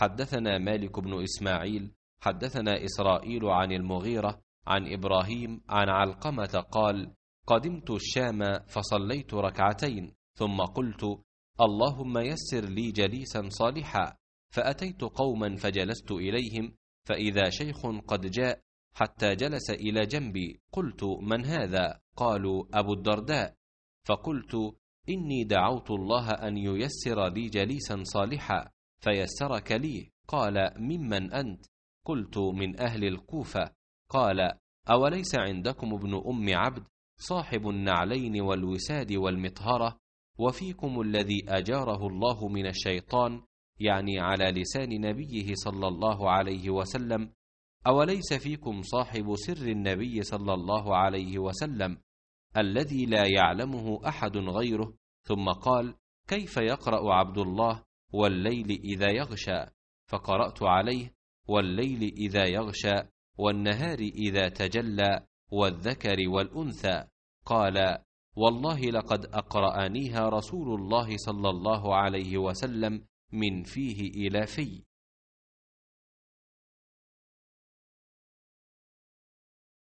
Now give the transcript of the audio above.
حدثنا مالك بن إسماعيل حدثنا إسرائيل عن المغيرة عن إبراهيم عن علقمة قال قدمت الشام فصليت ركعتين ثم قلت اللهم يسر لي جليسا صالحا فأتيت قوما فجلست إليهم فإذا شيخ قد جاء حتى جلس إلى جنبي قلت من هذا قالوا أبو الدرداء فقلت إني دعوت الله أن ييسر لي جليسا صالحا فيسرك لي قال ممن أنت قلت من أهل الكوفة قال أوليس عندكم ابن أم عبد صاحب النعلين والوساد والمطهرة وفيكم الذي أجاره الله من الشيطان يعني على لسان نبيه صلى الله عليه وسلم أوليس فيكم صاحب سر النبي صلى الله عليه وسلم الذي لا يعلمه أحد غيره ثم قال كيف يقرأ عبد الله والليل إذا يغشى فقرأت عليه والليل إذا يغشى والنهار إذا تجلى والذكر والأنثى قال والله لقد أقرأنيها رسول الله صلى الله عليه وسلم من فيه إلى في